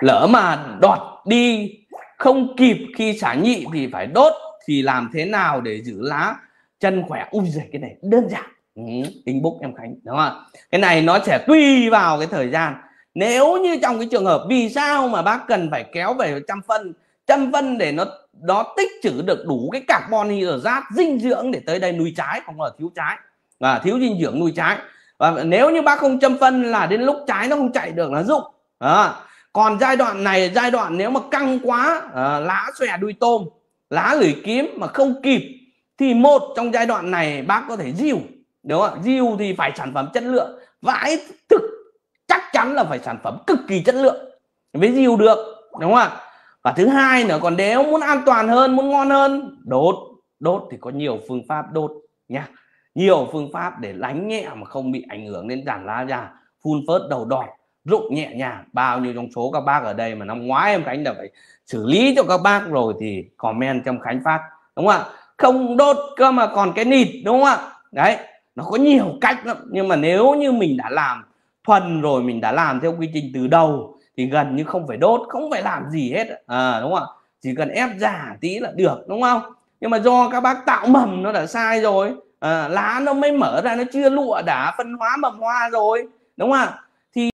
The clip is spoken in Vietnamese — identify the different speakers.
Speaker 1: lỡ mà đoạt đi không kịp khi xả nhị thì phải đốt thì làm thế nào để giữ lá chân khỏe ui giời cái này đơn giản ừ, inbox em khánh đúng không cái này nó sẽ tùy vào cái thời gian nếu như trong cái trường hợp vì sao mà bác cần phải kéo về trăm phân trăm phân để nó nó tích trữ được đủ cái carbon hydrate dinh dưỡng để tới đây nuôi trái không là thiếu trái và thiếu dinh dưỡng nuôi trái và nếu như bác không châm phân là đến lúc trái nó không chạy được nó rụng à, còn giai đoạn này giai đoạn nếu mà căng quá à, lá xòe đuôi tôm lá lưỡi kiếm mà không kịp thì một trong giai đoạn này bác có thể diêu đúng không diêu thì phải sản phẩm chất lượng vãi thực chắc chắn là phải sản phẩm cực kỳ chất lượng mới diêu được đúng không ạ và thứ hai nữa còn nếu muốn an toàn hơn muốn ngon hơn đốt đốt thì có nhiều phương pháp đốt nha nhiều phương pháp để lánh nhẹ mà không bị ảnh hưởng đến giản lá già phun phớt đầu đọt rụng nhẹ nhàng bao nhiêu trong số các bác ở đây mà năm ngoái em khánh đã phải xử lý cho các bác rồi thì comment trong khánh phát đúng không ạ không đốt cơ mà còn cái nịt đúng không ạ đấy nó có nhiều cách lắm nhưng mà nếu như mình đã làm thuần rồi mình đã làm theo quy trình từ đầu thì gần như không phải đốt không phải làm gì hết à, đúng không ạ chỉ cần ép giả tí là được đúng không nhưng mà do các bác tạo mầm nó đã sai rồi à, lá nó mới mở ra nó chưa lụa đã phân hóa mầm hoa rồi đúng không ạ